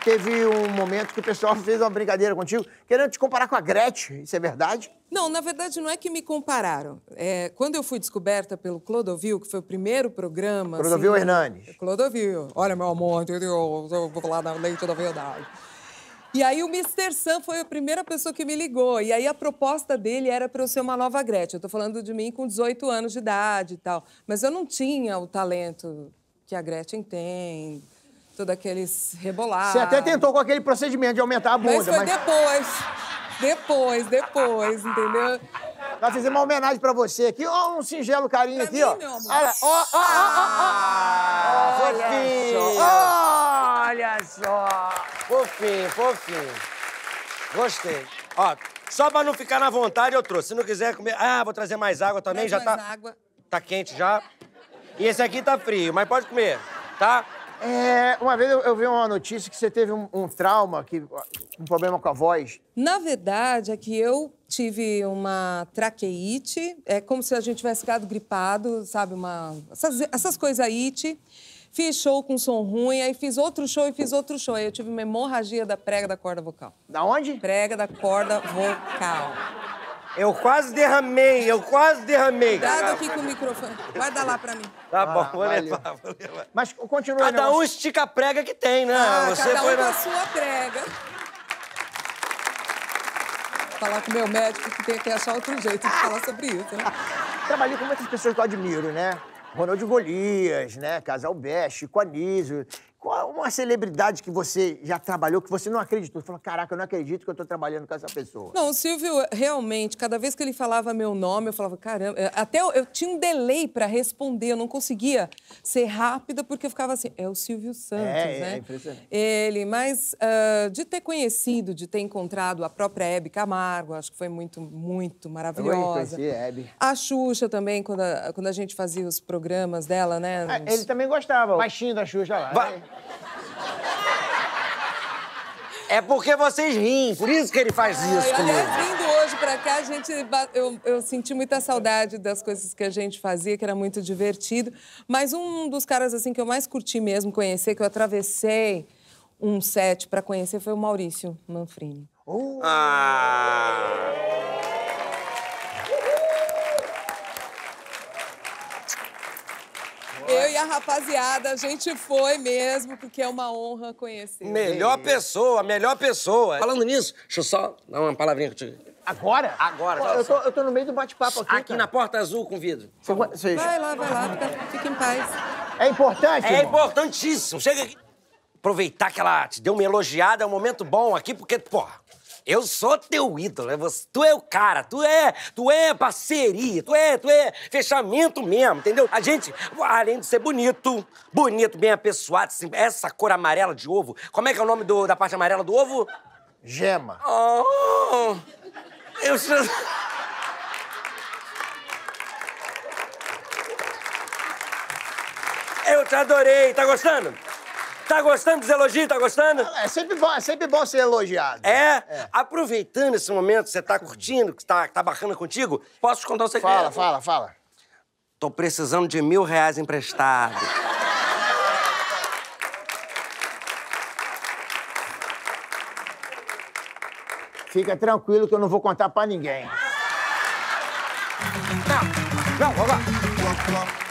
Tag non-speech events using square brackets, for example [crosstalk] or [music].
teve um momento que o pessoal [laughs] fez uma brincadeira contigo, querendo te comparar com a Gretchen. Isso é verdade? Não, na verdade não é que me compararam. É, quando eu fui descoberta pelo Clodovil, que foi o primeiro programa. Clodovil assim, Hernandes. Clodovil. Olha, meu amor, eu vou falar na leite da verdade. E aí o Mr. Sam foi a primeira pessoa que me ligou. E aí a proposta dele era para eu ser uma nova Gretchen. Eu tô falando de mim com 18 anos de idade e tal. Mas eu não tinha o talento que a Gretchen tem todos aqueles rebolados. Você até tentou com aquele procedimento de aumentar a bunda. Mas foi mas... depois. Depois, depois, entendeu? Pra tá, fazer é uma homenagem pra você aqui. Ó, um singelo carinho pra aqui, mim, ó. Meu amor. Olha, ó, ó, ó, ó, ó. Fofinho. Olha só. Fofinho, fofinho. Gostei. Ó, só pra não ficar na vontade, eu trouxe. Se não quiser comer... Ah, vou trazer mais água também. Traz já mais tá... água. Tá quente já. E esse aqui tá frio, mas pode comer, tá? É, uma vez eu, vi uma notícia que você teve um, um, trauma, que, um problema com a voz. Na verdade, é que eu tive uma traqueite, é como se a gente tivesse ficado gripado, sabe? Uma, essas, essas coisas aí. Fiz show com som ruim, aí fiz outro show e fiz outro show. Aí eu tive uma hemorragia da prega da corda vocal. Da onde? Prega da corda vocal. Eu quase derramei, eu quase derramei. Cuidado aqui com o microfone. Vai dar lá pra mim. Tá bom, ah, vou valeu. levar, vou levar. Mas continua Cada um estica a prega que tem, né? Ah, Você cada um foi... com a sua prega. Falar com o meu médico que tem que achar outro jeito de falar sobre isso. Né? Trabalhei então, com muitas pessoas que eu admiro, né? Ronaldo Golias, né? Casal Best, Chico Anísio, uma celebridade que você já trabalhou, que você não acreditou? Você falou, caraca, eu não acredito que eu estou trabalhando com essa pessoa. Não, o Silvio, realmente, cada vez que ele falava meu nome, eu falava, caramba, é, até eu, eu tinha um delay para responder, eu não conseguia ser rápida, porque eu ficava assim, é o Silvio Santos, é, né? É, impressionante. Ele, mas uh, de ter conhecido, de ter encontrado a própria Hebe Camargo, acho que foi muito, muito maravilhosa. Eu conheci a Hebe. A Xuxa também, quando a, quando a gente fazia os programas dela, né? É, ele também gostava, baixinho da Xuxa lá. Vai. É porque vocês riem, por isso que ele faz isso Aliás, vindo hoje pra cá, a gente, eu, eu senti muita saudade das coisas que a gente fazia, que era muito divertido. Mas um dos caras assim que eu mais curti mesmo conhecer, que eu atravessei um set para conhecer, foi o Maurício Manfrini. Uh. Ah! a rapaziada, a gente foi mesmo, porque é uma honra conhecer. Melhor pessoa, melhor pessoa. Falando nisso, deixa eu só dar uma palavrinha contigo. Agora? Agora. Pô, tá eu, tô, eu tô no meio do bate-papo aqui. Aqui cara. na porta azul com vidro. Vai lá, vai lá, fica, fica em paz. É importante? É irmão. importantíssimo. Chega aqui. Aproveitar que ela te deu uma elogiada, é um momento bom aqui, porque, porra, eu sou teu ídolo, é tu é o cara, tu é, tu é parceria, tu é, tu é fechamento mesmo, entendeu? A gente, além de ser bonito, bonito, bem apessoado, assim, essa cor amarela de ovo, como é que é o nome do, da parte amarela do ovo? Gema. Oh, eu... [laughs] Eu te adorei, tá gostando? Tá gostando dos elogios? Tá gostando? É sempre bom, é sempre bom ser elogiado. É? é. Aproveitando esse momento que você tá curtindo, que tá, tá bacana contigo, posso te contar o um segredo? Fala, fala, fala. Tô precisando de mil reais emprestado. Fica tranquilo que eu não vou contar pra ninguém. Não, não, vamos lá.